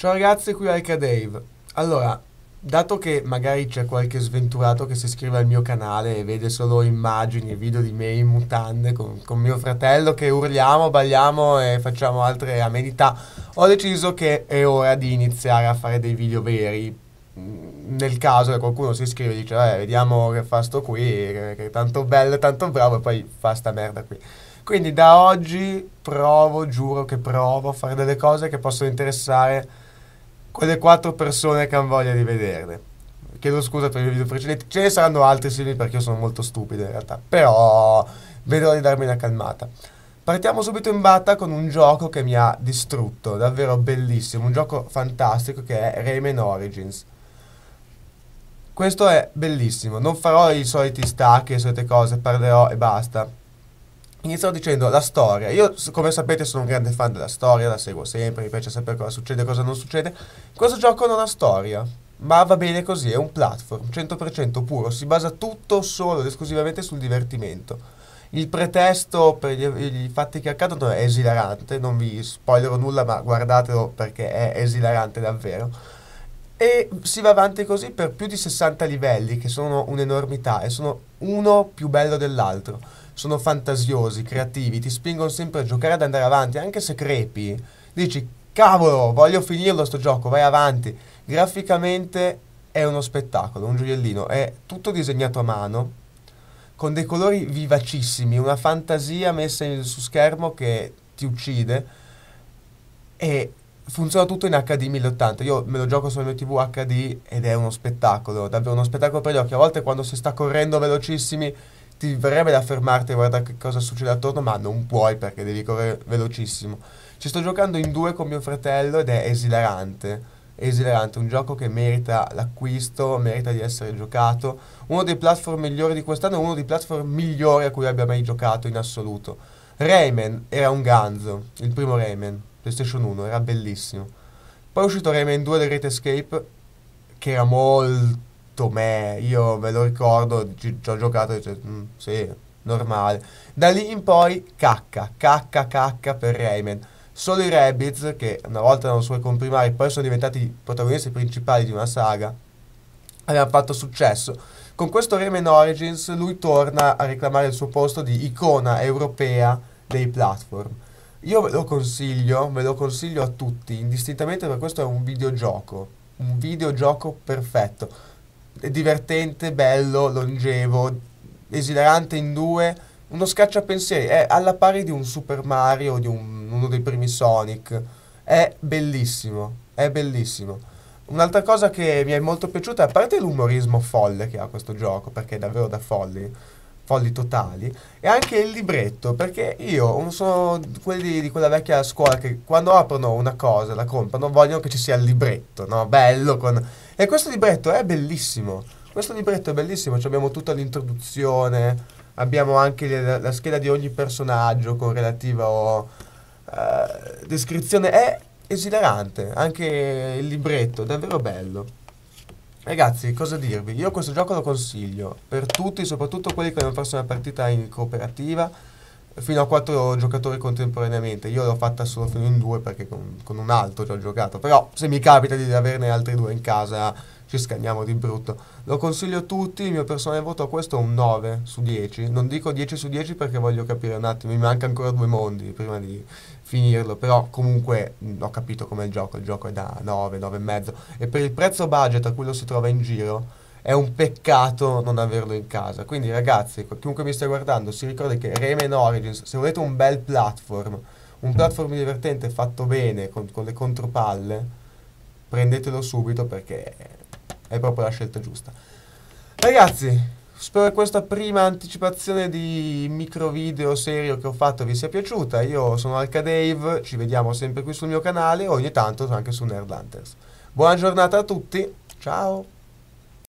Ciao ragazzi, qui Arca Dave. Allora, dato che magari c'è qualche sventurato che si iscrive al mio canale e vede solo immagini e video di me in mutande con, con mio fratello che urliamo, balliamo e facciamo altre amenità, ho deciso che è ora di iniziare a fare dei video veri. Nel caso che qualcuno si iscrive e dice, eh, vediamo che fa sto qui, che è tanto bello, e tanto bravo, e poi fa sta merda qui. Quindi da oggi provo, giuro che provo a fare delle cose che possono interessare quelle quattro persone che hanno voglia di vederle. Chiedo scusa per i video precedenti, ce ne saranno altri simili perché io sono molto stupido in realtà, però vedrò di darmi una calmata. Partiamo subito in batta con un gioco che mi ha distrutto, davvero bellissimo, un gioco fantastico che è Rayman Origins. Questo è bellissimo, non farò i soliti stacchi, le solite cose, parlerò e basta Iniziamo dicendo la storia. Io, come sapete, sono un grande fan della storia, la seguo sempre, mi piace sapere cosa succede e cosa non succede. Questo gioco non ha storia, ma va bene così, è un platform 100% puro, si basa tutto solo ed esclusivamente sul divertimento. Il pretesto per gli, gli fatti che accadono è esilarante, non vi spoilerò nulla, ma guardatelo perché è esilarante davvero e si va avanti così per più di 60 livelli, che sono un'enormità e sono uno più bello dell'altro. Sono fantasiosi, creativi, ti spingono sempre a giocare ad andare avanti, anche se crepi. Dici, cavolo, voglio finirlo sto gioco, vai avanti. Graficamente è uno spettacolo, un gioiellino. È tutto disegnato a mano, con dei colori vivacissimi, una fantasia messa in, su schermo che ti uccide. E funziona tutto in HD 1080. Io me lo gioco sul mio TV HD ed è uno spettacolo, davvero uno spettacolo per gli occhi. A volte quando si sta correndo velocissimi ti verrebbe da fermarti e guardare che cosa succede attorno, ma non puoi perché devi correre velocissimo. Ci sto giocando in due con mio fratello ed è esilarante. esilarante, un gioco che merita l'acquisto, merita di essere giocato. Uno dei platform migliori di quest'anno uno dei platform migliori a cui abbia mai giocato in assoluto. Rayman era un ganzo, il primo Rayman PlayStation 1, era bellissimo. Poi è uscito Rayman 2 del Great Escape, che era molto me, io me lo ricordo, ci, ci ho giocato e dice, mm, sì, normale. Da lì in poi cacca, cacca, cacca per Rayman. Solo i Rabbids, che una volta erano suoi comprimari, poi sono diventati i protagonisti principali di una saga, avevano fatto successo. Con questo Rayman Origins lui torna a reclamare il suo posto di icona europea dei platform. Io ve lo consiglio, ve lo consiglio a tutti, indistintamente perché questo è un videogioco, un videogioco perfetto. È divertente, bello, longevo, esilarante in due, uno scacciapensieri, è alla pari di un Super Mario o di un, uno dei primi Sonic. È bellissimo, è bellissimo. Un'altra cosa che mi è molto piaciuta, a parte l'umorismo folle che ha questo gioco, perché è davvero da folli, folli totali, e anche il libretto, perché io sono quelli di quella vecchia scuola che quando aprono una cosa, la comprano, vogliono che ci sia il libretto, no? Bello con... E questo libretto è bellissimo, questo libretto è bellissimo, cioè abbiamo tutta l'introduzione, abbiamo anche la, la scheda di ogni personaggio con relativa Uh, descrizione è esilarante, anche il libretto, davvero bello. Ragazzi, cosa dirvi? Io questo gioco lo consiglio per tutti, soprattutto quelli che vogliono farsi una partita in cooperativa fino a quattro giocatori contemporaneamente. Io l'ho fatta solo fino in due perché con, con un altro ci ho giocato. Però se mi capita di averne altri due in casa ci scanniamo di brutto. Lo consiglio a tutti, il mio personale voto a questo è un 9 su 10. Non dico 10 su 10 perché voglio capire un attimo, mi manca ancora due mondi prima di finirlo, però comunque mh, ho capito com'è il gioco, il gioco è da 9, 9 e mezzo. E per il prezzo budget a cui lo si trova in giro è un peccato non averlo in casa. Quindi ragazzi, chiunque mi stia guardando, si ricordi che Rayman Origins, se volete un bel platform, un platform divertente fatto bene, con, con le contropalle, prendetelo subito perché è proprio la scelta giusta. Ragazzi, Spero che questa prima anticipazione di micro video serio che ho fatto vi sia piaciuta. Io sono Alcadave, ci vediamo sempre qui sul mio canale e ogni tanto anche su Nerd Hunters. Buona giornata a tutti, ciao!